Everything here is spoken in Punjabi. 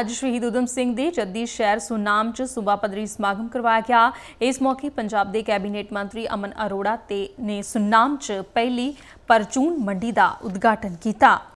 ਅੱਜ ਸ਼ਹੀਦ ਉਦਮ ਸਿੰਘ ਦੇ ਜੱਦੀ ਸ਼ਹਿਰ ਸੁਨਾਮ 'ਚ ਸੂਬਾ ਪੱਧਰੀ ਸਮਾਗਮ ਕਰਵਾਇਆ ਗਿਆ ਇਸ ਮੌਕੇ ਪੰਜਾਬ ਦੇ ਕੈਬਨਿਟ ਮੰਤਰੀ ਅਮਨ ਅਰੋੜਾ ਤੇ ਨੇ ਸੁਨਾਮ 'ਚ ਪਹਿਲੀ ਪਰਚੂਨ ਮੰਡੀ ਦਾ ਉਦਘਾਟਨ ਕੀਤਾ